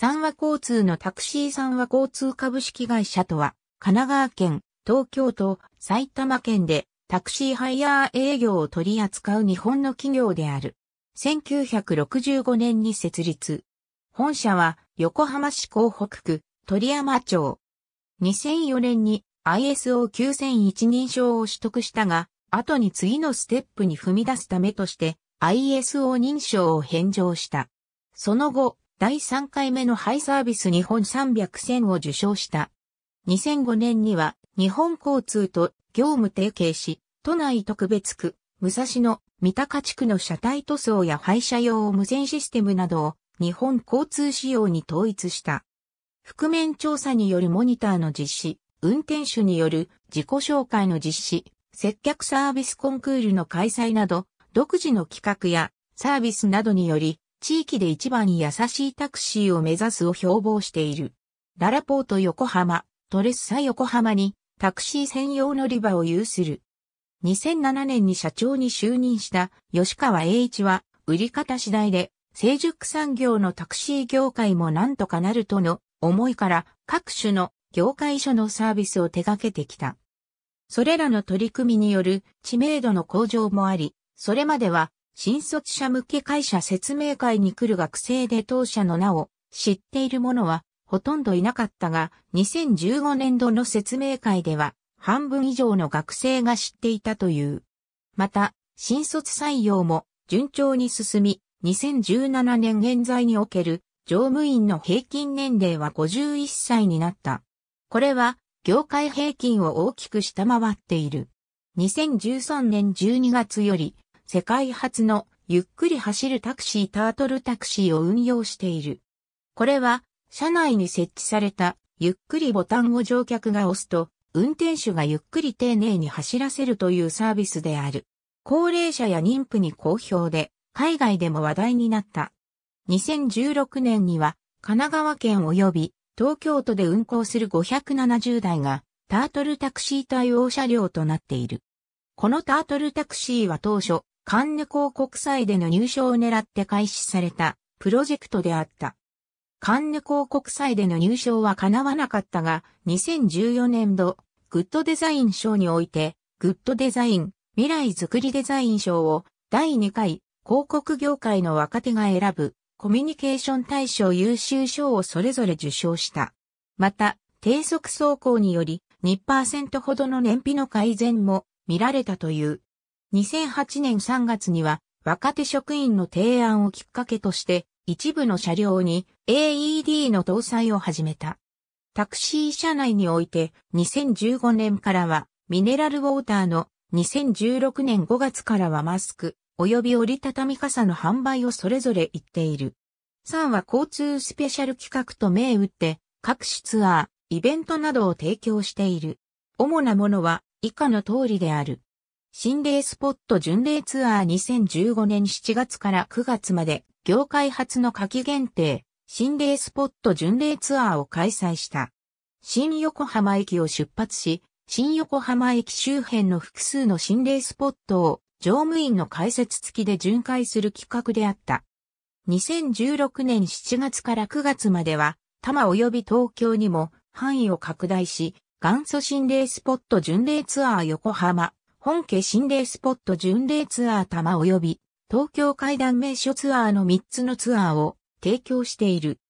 三和交通のタクシー三和交通株式会社とは、神奈川県、東京都、埼玉県でタクシーハイヤー営業を取り扱う日本の企業である。1965年に設立。本社は横浜市港北区鳥山町。2004年に ISO 9001認証を取得したが、後に次のステップに踏み出すためとして ISO 認証を返上した。その後、第3回目のハイサービス日本300選を受賞した。2005年には日本交通と業務提携し、都内特別区、武蔵野、三鷹地区の車体塗装や廃車用無線システムなどを日本交通仕様に統一した。覆面調査によるモニターの実施、運転手による自己紹介の実施、接客サービスコンクールの開催など、独自の企画やサービスなどにより、地域で一番優しいタクシーを目指すを標榜している。ララポート横浜、トレッサ横浜にタクシー専用乗り場を有する。2007年に社長に就任した吉川栄一は売り方次第で成熟産業のタクシー業界もなんとかなるとの思いから各種の業界所のサービスを手掛けてきた。それらの取り組みによる知名度の向上もあり、それまでは新卒者向け会社説明会に来る学生で当社の名を知っている者はほとんどいなかったが、2015年度の説明会では半分以上の学生が知っていたという。また、新卒採用も順調に進み、2017年現在における乗務員の平均年齢は51歳になった。これは業界平均を大きく下回っている。2013年12月より世界初のゆっくり走るタクシータートルタクシーを運用している。これは、車内に設置されたゆっくりボタンを乗客が押すと、運転手がゆっくり丁寧に走らせるというサービスである。高齢者や妊婦に好評で、海外でも話題になった。2016年には、神奈川県及び東京都で運行する570台が、タートルタクシー対応車両となっている。このタートルタクシーは当初、カンヌ公国際での入賞を狙って開始されたプロジェクトであった。カンヌ公国際での入賞は叶わなかったが、2014年度、グッドデザイン賞において、グッドデザイン、未来づくりデザイン賞を第2回広告業界の若手が選ぶコミュニケーション大賞優秀賞をそれぞれ受賞した。また、低速走行により2%ほどの燃費の改善も見られたという。2008年3月には若手職員の提案をきっかけとして一部の車両に AED の搭載を始めた。タクシー車内において2015年からはミネラルウォーターの2016年5月からはマスク及び折りたたみ傘の販売をそれぞれ言っている。3は交通スペシャル企画と銘打って各種ツアー、イベントなどを提供している。主なものは以下の通りである。心霊スポット巡礼ツアー2015年7月から9月まで、業界初の夏季限定、心霊スポット巡礼ツアーを開催した。新横浜駅を出発し、新横浜駅周辺の複数の心霊スポットを乗務員の解説付きで巡回する企画であった。2016年7月から9月までは、多摩及び東京にも範囲を拡大し、元祖心霊スポット巡礼ツアー横浜、本家心霊スポット巡礼ツアー玉及び東京階段名所ツアーの3つのツアーを提供している。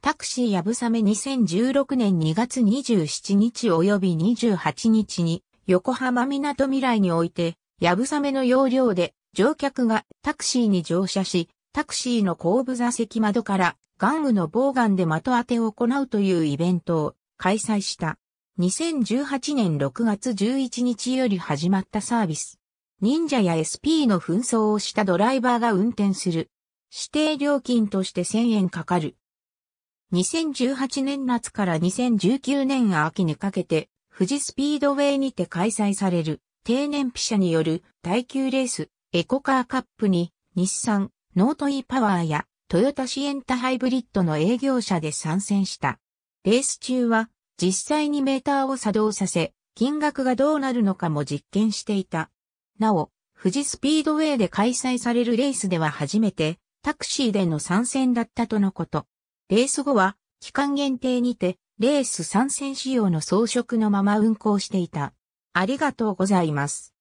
タクシーやぶさめ2016年2月27日及び28日に横浜港未来において、やぶさめの要領で乗客がタクシーに乗車し、タクシーの後部座席窓から玩具のボガンで的当てを行うというイベントを開催した。2018年6月11日より始まったサービス。忍者や SP の紛争をしたドライバーが運転する。指定料金として1000円かかる。2018年夏から2019年秋にかけて、富士スピードウェイにて開催される低燃費者による耐久レース、エコカーカップに、日産、ノートイーパワーや、トヨタシエンタハイブリッドの営業者で参戦した。レース中は、実際にメーターを作動させ、金額がどうなるのかも実験していた。なお、富士スピードウェイで開催されるレースでは初めて、タクシーでの参戦だったとのこと。レース後は、期間限定にて、レース参戦仕様の装飾のまま運行していた。ありがとうございます。